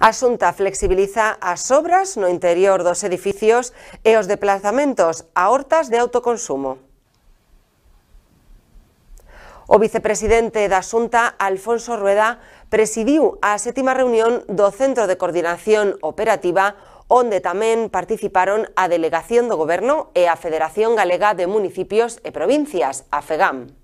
A Xunta flexibiliza as obras no interior dos edificios e os deplazamentos a hortas de autoconsumo. O vicepresidente da Xunta, Alfonso Rueda, presidiu a sétima reunión do Centro de Coordinación Operativa onde tamén participaron a Delegación do Goberno e a Federación Galega de Municipios e Provincias, a FEGAM.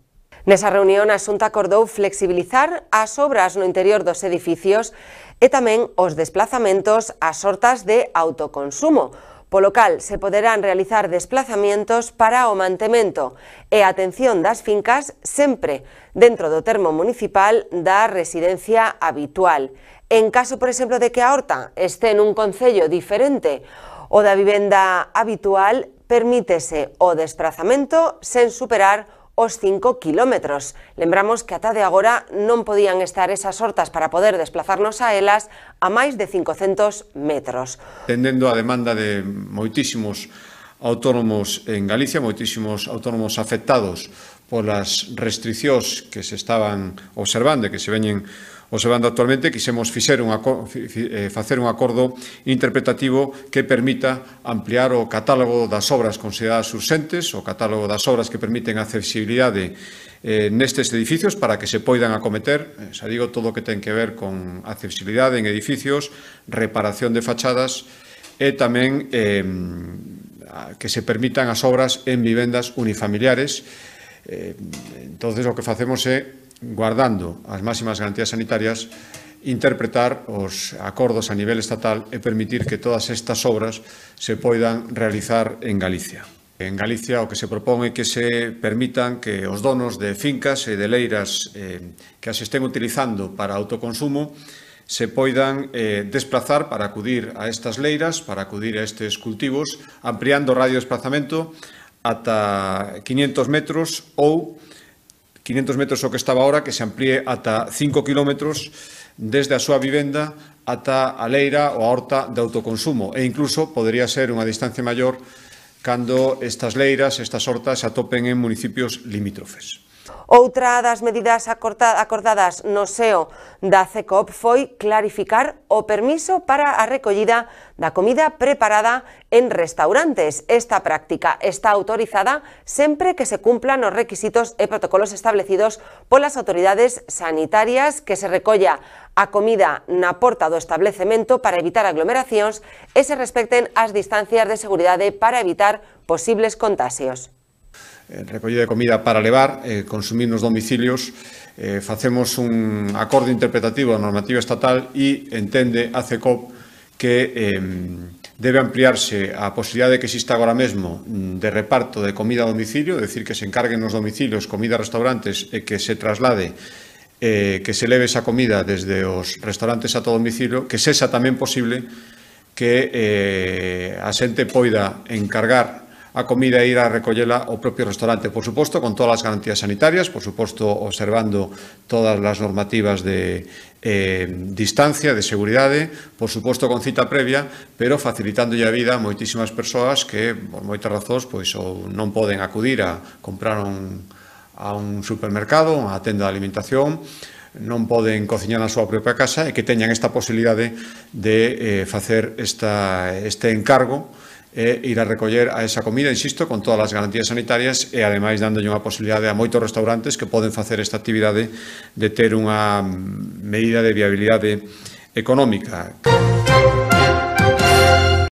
Nesa reunión, a Xunta acordou flexibilizar as obras no interior dos edificios e tamén os desplazamentos a sortas de autoconsumo, polo cal se poderán realizar desplazamentos para o mantemento e atención das fincas sempre dentro do termo municipal da residencia habitual. En caso, por exemplo, de que a horta este nun concello diferente o da vivenda habitual, permítese o desplazamento sen superar os 5 kilómetros. Lembramos que ata de agora non podían estar esas hortas para poder desplazarnos a elas a máis de 500 metros. Tendendo a demanda de moitísimos autónomos en Galicia, moitísimos autónomos afectados polas restriccións que se estaban observando e que se veñen observando actualmente, quisemos fixer un eh, facer un acordo interpretativo que permita ampliar o catálogo das obras consideradas urxentes, o catálogo das obras que permiten accesibilidade eh, nestes edificios para que se poidan acometer, eh, xa digo, todo o que ten que ver con accesibilidade en edificios, reparación de fachadas e tamén eh, que se permitan as obras en vivendas unifamiliares, Eh, entonces, o que facemos é, guardando as máximas garantías sanitarias, interpretar os acordos a nivel estatal e permitir que todas estas obras se poidan realizar en Galicia. En Galicia o que se propón é que se permitan que os donos de fincas e de leiras eh, que as estén utilizando para autoconsumo se poidan eh, desplazar para acudir a estas leiras, para acudir a estes cultivos, ampliando o radio de desplazamento ata 500 metros ou 500 metros o que estaba ahora, que se amplíe ata 5 kilómetros desde a súa vivenda ata a leira ou a horta de autoconsumo e incluso podría ser unha distancia maior cando estas leiras, estas hortas se atopen en municipios limítrofes. Otra de las medidas acordadas no SEO da CECOP fue clarificar o permiso para la recogida de comida preparada en restaurantes. Esta práctica está autorizada siempre que se cumplan los requisitos y e protocolos establecidos por las autoridades sanitarias que se recolla a comida na aportado do establecimiento para evitar aglomeraciones y e se respecten las distancias de seguridad para evitar posibles contagios. Eh, recollida de comida para levar e eh, consumir nos domicilios eh, facemos un acordo interpretativo da normativa estatal e entende a CECOP que eh, debe ampliarse a posibilidad de que exista agora mesmo mm, de reparto de comida a domicilio, é dicir, que se encarguen nos domicilios comida a restaurantes e que se traslade eh, que se leve esa comida desde os restaurantes a todo domicilio, que sexa tamén posible que eh, a xente poida encargar a comida e ir a recollela ao propio restaurante, por suposto, con todas as garantías sanitarias, por suposto, observando todas as normativas de eh, distancia, de seguridade, por suposto, con cita previa, pero facilitando a vida a moitísimas persoas que, por moitas razóns, pois, ou non poden acudir a comprar un, a un supermercado, a tenda de alimentación, non poden cociñar na súa propia casa e que teñan esta posibilidade de eh, facer esta, este encargo e ir a recoller a esa comida, insisto, con todas as garantías sanitarias e ademais dándolle unha posibilidade a moitos restaurantes que poden facer esta actividade de ter unha medida de viabilidade económica. Música